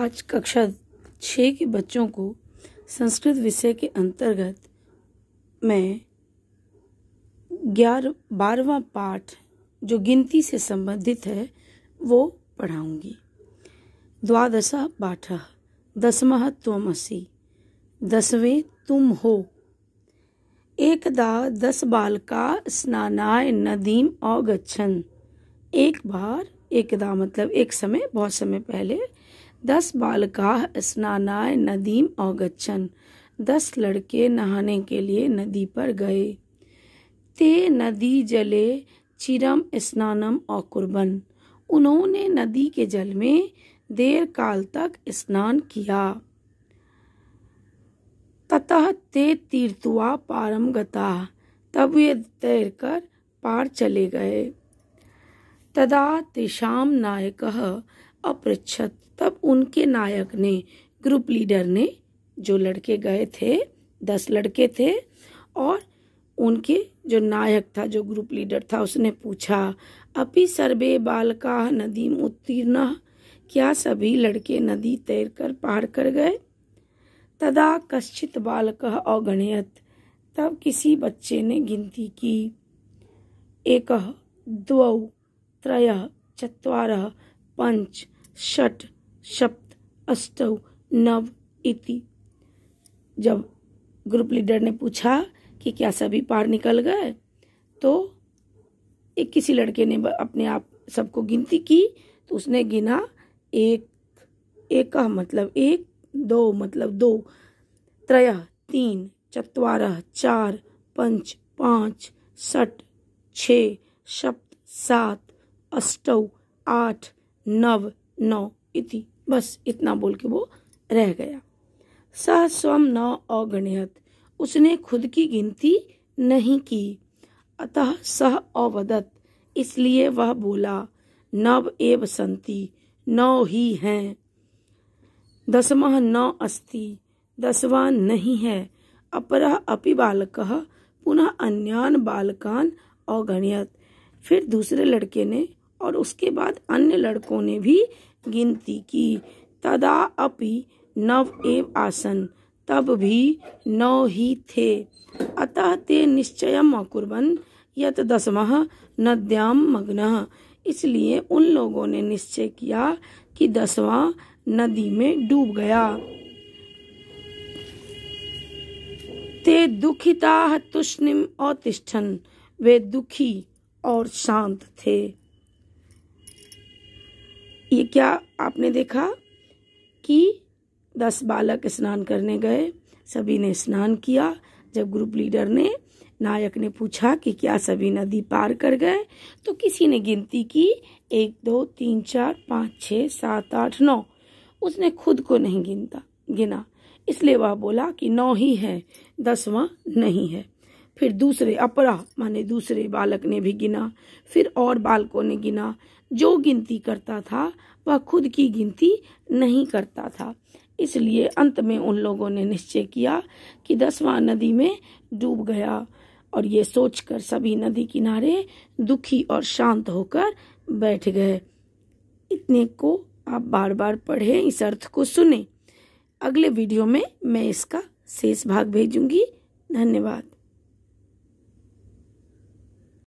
आज कक्षा छः के बच्चों को संस्कृत विषय के अंतर्गत मैं ग्यारह बारहवा पाठ जो गिनती से संबंधित है वो पढ़ाऊंगी द्वादशा पाठ दसम त्वमसि दसवें तुम हो एकदा दस बालका स्नानाय नदीम अगच्छन एक बार एकदा मतलब एक समय बहुत समय पहले दस बालका स्नानाय नदीम अवगछन दस लड़के नहाने के लिए नदी पर गए ते नदी जले चिरम स्नानम अकुर्बन उन्होंने नदी के जल में देर काल तक स्नान किया ततः ते तीर्थुआ पारम गता तब ये तैर कर पार चले गए तदा तेषा नायक अपृत तब उनके नायक ने ग्रुप लीडर ने जो लड़के गए थे दस लड़के थे और उनके जो नायक था जो ग्रुप लीडर था उसने पूछा अपि सर्वे बालका नदी उत्तीर्ण क्या सभी लड़के नदी तैर कर पार कर गए तदा कश्चित बालक अगणयत तब किसी बच्चे ने गिनती की एक द्वौ त्रय चतर पंच षट सप्त अष्ट नव इति जब ग्रुप लीडर ने पूछा कि क्या सभी पार निकल गए तो एक किसी लड़के ने अपने आप सबको गिनती की तो उसने गिना एक एक का मतलब एक दो मतलब दो त्रय तीन चतवार चार पंच पाँच सट छ सप्त सात अष्ट आठ नव नौ इति बस इतना बोल के वो रह गया स स्वम न अगणयत उसने खुद की गिनती नहीं की अतः सह अवदत इसलिए वह बोला नव एव संति नौ ही हैं दसमह नौ अस्ति दसवा नहीं है अपर अपि बालक पुनः अन्यान बालकान अगणयत फिर दूसरे लड़के ने और उसके बाद अन्य लड़कों ने भी गिनती की तदा अपि नव एव आसन तब भी नौ ही थे अतः ते निश्चय अकुर्बन यत दसम नद्याम मग्न इसलिए उन लोगों ने निश्चय किया कि दसवां नदी में डूब गया ते दुखिता तुष्णिम अतिष्ठन वे दुखी और शांत थे ये क्या आपने देखा कि दस बालक स्नान करने गए सभी ने स्नान किया जब ग्रुप लीडर ने नायक ने पूछा कि क्या सभी नदी पार कर गए तो किसी ने गिनती की एक दो तीन चार पाँच छः सात आठ नौ उसने खुद को नहीं गिनता गिना इसलिए वह बोला कि नौ ही है दसवां नहीं है फिर दूसरे अपरा माने दूसरे बालक ने भी गिना फिर और बालकों ने गिना जो गिनती करता था वह खुद की गिनती नहीं करता था इसलिए अंत में उन लोगों ने निश्चय किया कि दसवां नदी में डूब गया और ये सोचकर सभी नदी किनारे दुखी और शांत होकर बैठ गए इतने को आप बार बार पढ़ें इस अर्थ को सुने अगले वीडियो में मैं इसका शेष भाग भेजूंगी धन्यवाद